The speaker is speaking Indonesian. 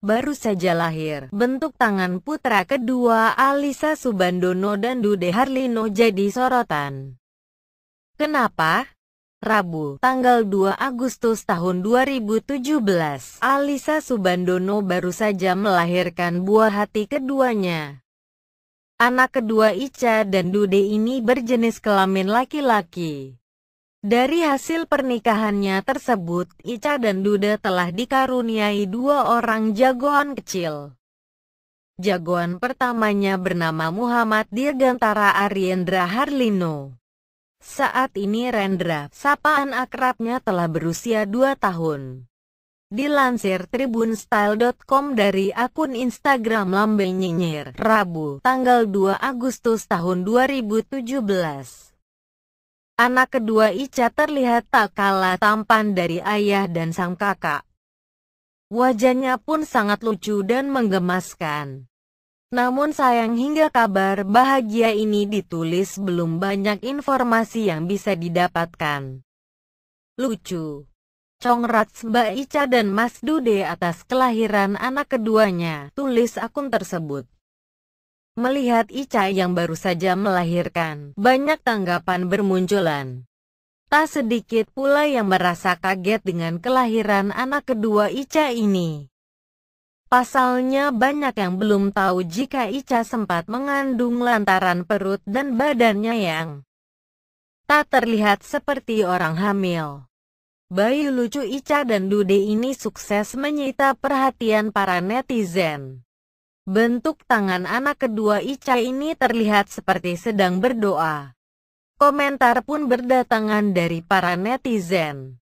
baru saja lahir. Bentuk tangan putra kedua Alisa Subandono dan Dude Harlino jadi sorotan. Kenapa? Rabu, tanggal 2 Agustus tahun 2017, Alisa Subandono baru saja melahirkan buah hati keduanya. Anak kedua Ica dan Dude ini berjenis kelamin laki-laki. Dari hasil pernikahannya tersebut, Ica dan Duda telah dikaruniai dua orang jagoan kecil. Jagoan pertamanya bernama Muhammad Dirgantara Ariendra Harlino. Saat ini Rendra, sapaan akrabnya telah berusia 2 tahun. Dilansir tribunstyle.com dari akun Instagram Lambe Nyinyir, Rabu, tanggal 2 Agustus tahun 2017. Anak kedua Ica terlihat tak kalah tampan dari ayah dan sang kakak. Wajahnya pun sangat lucu dan menggemaskan. Namun sayang hingga kabar bahagia ini ditulis belum banyak informasi yang bisa didapatkan. Lucu. Congrats Mbak Ica dan Mas Dude atas kelahiran anak keduanya, tulis akun tersebut melihat Ica yang baru saja melahirkan. Banyak tanggapan bermunculan. Tak sedikit pula yang merasa kaget dengan kelahiran anak kedua Ica ini. Pasalnya banyak yang belum tahu jika Ica sempat mengandung lantaran perut dan badannya yang tak terlihat seperti orang hamil. Bayi lucu Ica dan Dude ini sukses menyita perhatian para netizen. Bentuk tangan anak kedua Ica ini terlihat seperti sedang berdoa. Komentar pun berdatangan dari para netizen.